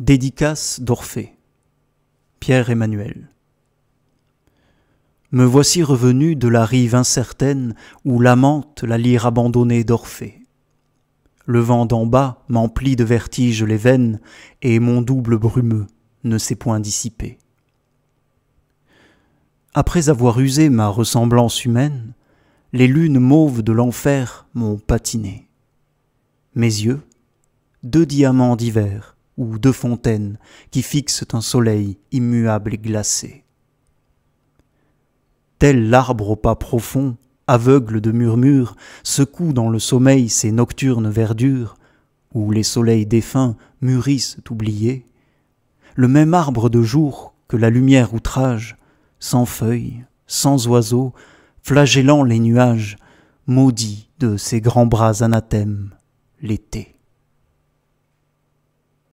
Dédicace d'Orphée. Pierre Emmanuel. Me voici revenu de la rive incertaine où lamente la lyre abandonnée d'Orphée. Le vent d'en bas m'emplit de vertige les veines et mon double brumeux ne s'est point dissipé. Après avoir usé ma ressemblance humaine, les lunes mauves de l'enfer m'ont patiné. Mes yeux, deux diamants divers ou deux fontaines qui fixent un soleil immuable et glacé. Tel l'arbre au pas profond, aveugle de murmures, secoue dans le sommeil ses nocturnes verdures, où les soleils défunts mûrissent oubliés, le même arbre de jour que la lumière outrage, sans feuilles, sans oiseaux, flagellant les nuages, maudit de ses grands bras anathèmes l'été.